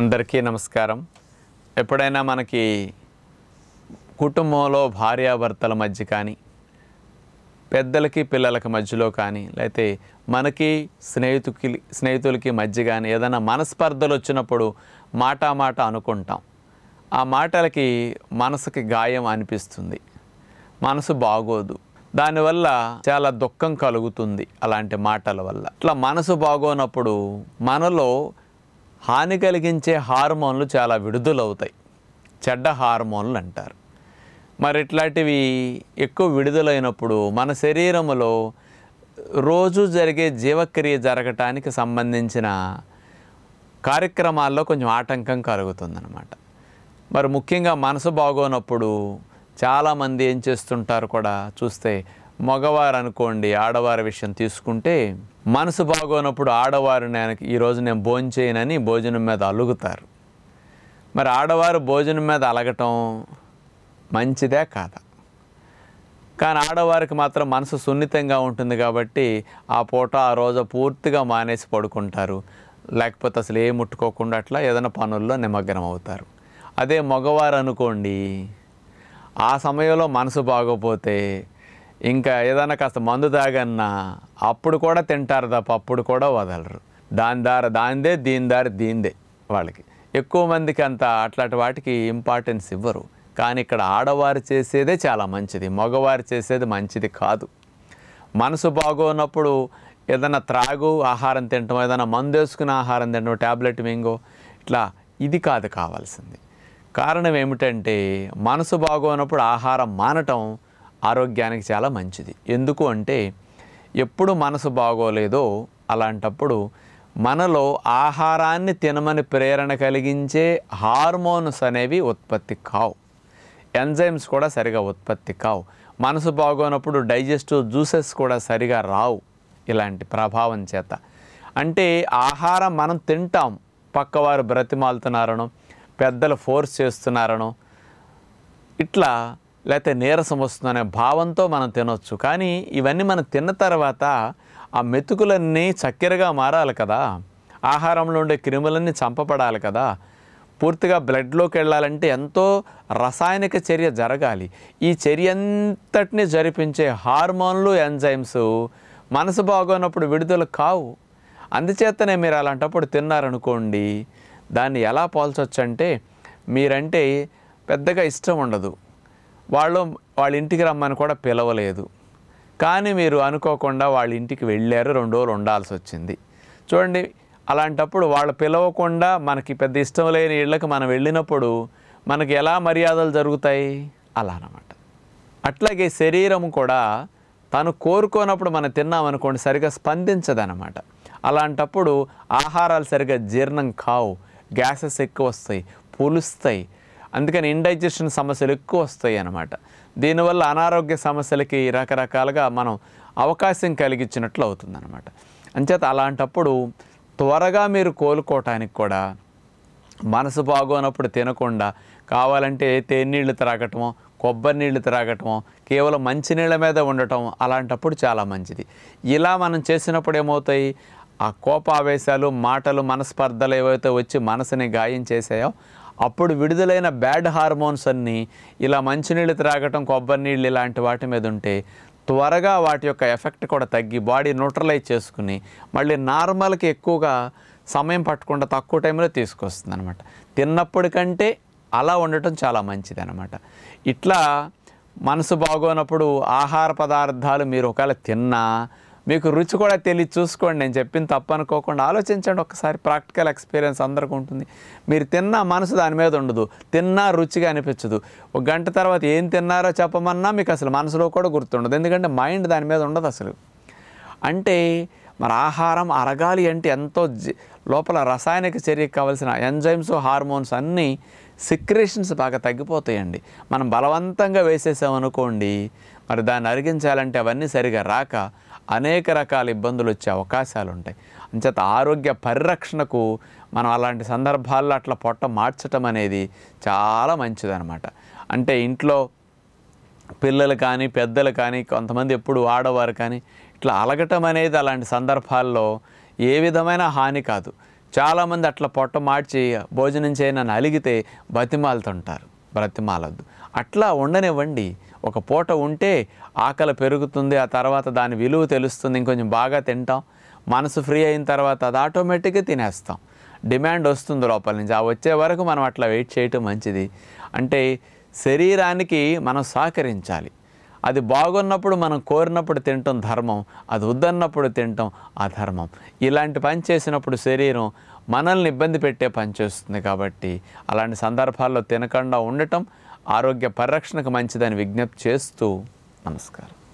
అందరికీ నమస్కారం ఎప్పుడైనా మనకి కుటుంబంలో భార్యాభర్తల మధ్య కానీ పెద్దలకి పిల్లలకి మధ్యలో కానీ లేకపోతే మనకి స్నేహితుకి స్నేహితులకి మధ్య కానీ ఏదైనా మనస్పర్ధలు వచ్చినప్పుడు మాట మాట అనుకుంటాం ఆ మాటలకి మనసుకి గాయం అనిపిస్తుంది మనసు బాగోదు దానివల్ల చాలా దుఃఖం కలుగుతుంది అలాంటి మాటల వల్ల ఇట్లా మనసు బాగోనప్పుడు మనలో హాని కలిగించే హార్మోన్లు చాలా విడుదలవుతాయి చెడ్డ హార్మోన్లు అంటారు మరి ఇట్లాంటివి ఎక్కువ విడుదలైనప్పుడు మన శరీరంలో రోజు జరిగే జీవక్రియ జరగటానికి సంబంధించిన కార్యక్రమాల్లో కొంచెం ఆటంకం కలుగుతుందనమాట మరి ముఖ్యంగా మనసు బాగోనప్పుడు చాలామంది ఏం చేస్తుంటారు కూడా చూస్తే మగవారు అనుకోండి ఆడవారి విషయం తీసుకుంటే మనసు బాగోనప్పుడు ఆడవారు నేను ఈరోజు నేను భోంచేయనని భోజనం మీద అలుగుతారు మరి ఆడవారు భోజనం మీద అలగటం మంచిదే కాదా కానీ ఆడవారికి మాత్రం మనసు సున్నితంగా ఉంటుంది కాబట్టి ఆ పూట ఆ రోజు పూర్తిగా మానేసి పడుకుంటారు లేకపోతే అసలు ఏ ముట్టుకోకుండా అట్లా ఏదైనా పనుల్లో నిమగ్నం అవుతారు అదే మగవారు అనుకోండి ఆ సమయంలో మనసు బాగోపోతే ఇంకా ఏదైనా కాస్త మందు తాగన్నా అప్పుడు కూడా తింటారు తప్ప అప్పుడు కూడా వదలరు దాని దార దాందే దీని దారి దీందే వాళ్ళకి ఎక్కువ మందికి అంత అట్లాంటి వాటికి ఇంపార్టెన్స్ ఇవ్వరు కానీ ఇక్కడ ఆడవారు చేసేదే చాలా మంచిది మగవారు చేసేది మంచిది కాదు మనసు బాగోనప్పుడు ఏదైనా త్రాగు ఆహారం తినటం ఏదైనా మందు వేసుకుని ఆహారం తినడం ట్యాబ్లెట్ మింగో ఇట్లా ఇది కాదు కావాల్సింది కారణం ఏమిటంటే మనసు బాగోనప్పుడు ఆహారం మానటం ఆరోగ్యానికి చాలా మంచిది ఎందుకు అంటే ఎప్పుడు మనసు బాగోలేదో అలాంటప్పుడు మనలో ఆహారాన్ని తినమని ప్రేరణ కలిగించే హార్మోన్స్ అనేవి ఉత్పత్తి కావు ఎంజైమ్స్ కూడా సరిగా ఉత్పత్తి కావు మనసు బాగోనప్పుడు డైజెస్టివ్ జ్యూసెస్ కూడా సరిగా రావు ఇలాంటి ప్రభావం చేత అంటే ఆహారం మనం తింటాం పక్కవారు బ్రతిమాలుతున్నారనో పెద్దలు ఫోర్స్ చేస్తున్నారనో ఇట్లా లేకపోతే నీరసం వస్తుందనే భావంతో మనం తినొచ్చు కానీ ఇవన్నీ మనం తిన్న తర్వాత ఆ మెతుకులన్నీ చక్కెరగా మారాలి కదా ఆహారంలో ఉండే క్రిములన్నీ చంపబడాలి కదా పూర్తిగా బ్లడ్లోకి వెళ్ళాలంటే ఎంతో రసాయనిక చర్య జరగాలి ఈ చర్య అంతటిని జరిపించే హార్మోన్లు ఎంజైమ్స్ మనసు బాగోనప్పుడు విడుదల కావు అందుచేతనే మీరు అలాంటప్పుడు తిన్నారనుకోండి దాన్ని ఎలా పోల్చొచ్చంటే మీరంటే పెద్దగా ఇష్టం ఉండదు వాళ్ళు వాళ్ళ ఇంటికి రమ్మని కూడా పిలవలేదు కానీ మీరు అనుకోకుండా వాళ్ళ ఇంటికి వెళ్ళారు రెండు రోజులు ఉండాల్సి వచ్చింది చూడండి అలాంటప్పుడు వాళ్ళు పిలవకుండా మనకి పెద్ద ఇష్టం లేని ఇళ్ళకి మనం వెళ్ళినప్పుడు మనకి ఎలా మర్యాదలు జరుగుతాయి అలా అనమాట అట్లాగే శరీరం కూడా తను కోరుకోనప్పుడు మనం తిన్నామనుకోండి సరిగా స్పందించదనమాట అలాంటప్పుడు ఆహారాలు సరిగా జీర్ణం కావు గ్యాసెస్ ఎక్కువ వస్తాయి పులుస్తాయి అందుకని ఇండైజెషన్ సమస్యలు ఎక్కువ వస్తాయి అన్నమాట దీనివల్ల అనారోగ్య సమస్యలకి రకరకాలుగా మనం అవకాశం కలిగించినట్లు అవుతుంది అనమాట అంచేత అలాంటప్పుడు త్వరగా మీరు కోలుకోవటానికి కూడా మనసు బాగోనప్పుడు తినకుండా కావాలంటే తేనీళ్ళు త్రాగటమో కొబ్బరి నీళ్ళు త్రాగటమో కేవలం మంచినీళ్ళ మీద ఉండటం అలాంటప్పుడు చాలా మంచిది ఇలా మనం చేసినప్పుడు ఏమవుతాయి ఆ కోపావేశాలు మాటలు మనస్పర్ధలు ఏవైతే వచ్చి మనసుని గాయం చేసాయో అప్పుడు విడుదలైన బ్యాడ్ హార్మోన్స్ అన్నీ ఇలా మంచినీళ్ళు త్రాగటం కొబ్బరి నీళ్ళు ఇలాంటి వాటి మీద ఉంటే త్వరగా వాటి యొక్క ఎఫెక్ట్ కూడా తగ్గి బాడీ న్యూట్రలైజ్ చేసుకుని మళ్ళీ నార్మల్కి ఎక్కువగా సమయం పట్టకుండా తక్కువ టైంలో తీసుకొస్తుంది అనమాట తిన్నప్పటికంటే అలా ఉండటం చాలా మంచిది అనమాట ఇట్లా మనసు బాగోనప్పుడు ఆహార పదార్థాలు మీరు ఒకవేళ తిన్నా మీకు రుచి కూడా తెలియ చూసుకోండి నేను చెప్పింది తప్పు అనుకోకుండా ఆలోచించండి ఒకసారి ప్రాక్టికల్ ఎక్స్పీరియన్స్ అందరికి ఉంటుంది మీరు తిన్నా మనసు దాని మీద ఉండదు తిన్నా రుచిగా అనిపించదు ఒక గంట తర్వాత ఏం తిన్నారో చెప్పమన్నా మీకు అసలు మనసులో కూడా గుర్తుండదు ఎందుకంటే మైండ్ దాని మీద ఉండదు అసలు అంటే మరి ఆహారం అరగాలి అంటే ఎంతో లోపల రసాయనిక చర్యకు కావలసిన ఎంజైమ్స్ హార్మోన్స్ అన్నీ సిక్రేషన్స్ బాగా తగ్గిపోతాయండి మనం బలవంతంగా వేసేసామనుకోండి మరి దాన్ని అరిగించాలంటే అవన్నీ సరిగా రాక అనేక రకాల ఇబ్బందులు వచ్చే అవకాశాలు ఉంటాయి అంచేత ఆరోగ్య పరిరక్షణకు మనం అలాంటి సందర్భాల్లో అట్లా పొట్ట మార్చటం అనేది చాలా మంచిదనమాట అంటే ఇంట్లో పిల్లలు కానీ పెద్దలు కానీ కొంతమంది ఎప్పుడు ఆడవారు కానీ ఇట్లా అలగటం అనేది అలాంటి సందర్భాల్లో ఏ విధమైన హాని కాదు చాలామంది అట్లా పొట్ట మార్చి భోజనం చేయనని అలిగితే బతిమాలుతుంటారు బ్రతిమాలద్దు అట్లా ఉండనివ్వండి ఒక పూట ఉంటే ఆకలి పెరుగుతుంది ఆ తర్వాత దాని విలువ తెలుస్తుంది ఇంకొంచెం బాగా తింటాం మనసు ఫ్రీ అయిన తర్వాత అది ఆటోమేటిక్గా తినేస్తాం డిమాండ్ వస్తుంది లోపల నుంచి ఆ వచ్చే వరకు మనం అట్లా వెయిట్ చేయటం మంచిది అంటే శరీరానికి మనం సహకరించాలి అది బాగున్నప్పుడు మనం కోరినప్పుడు తింటాం ధర్మం అది వద్దన్నప్పుడు తింటాం ధర్మం ఇలాంటి పని చేసినప్పుడు శరీరం మనల్ని ఇబ్బంది పెట్టే పని చేస్తుంది కాబట్టి అలాంటి సందర్భాల్లో తినకుండా ఉండటం ఆరోగ్య పరిరక్షణకు మంచిదని విజ్ఞప్తి చేస్తూ నమస్కారం